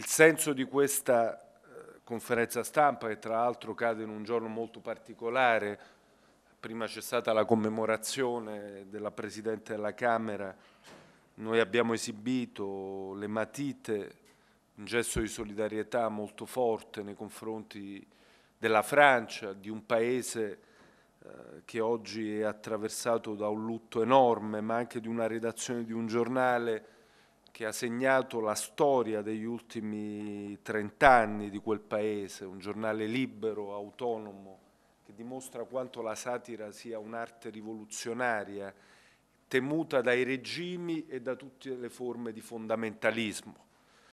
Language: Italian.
Il senso di questa eh, conferenza stampa, che tra l'altro cade in un giorno molto particolare, prima c'è stata la commemorazione della Presidente della Camera, noi abbiamo esibito le matite, un gesto di solidarietà molto forte nei confronti della Francia, di un paese eh, che oggi è attraversato da un lutto enorme, ma anche di una redazione di un giornale che ha segnato la storia degli ultimi 30 anni di quel paese, un giornale libero, autonomo, che dimostra quanto la satira sia un'arte rivoluzionaria, temuta dai regimi e da tutte le forme di fondamentalismo.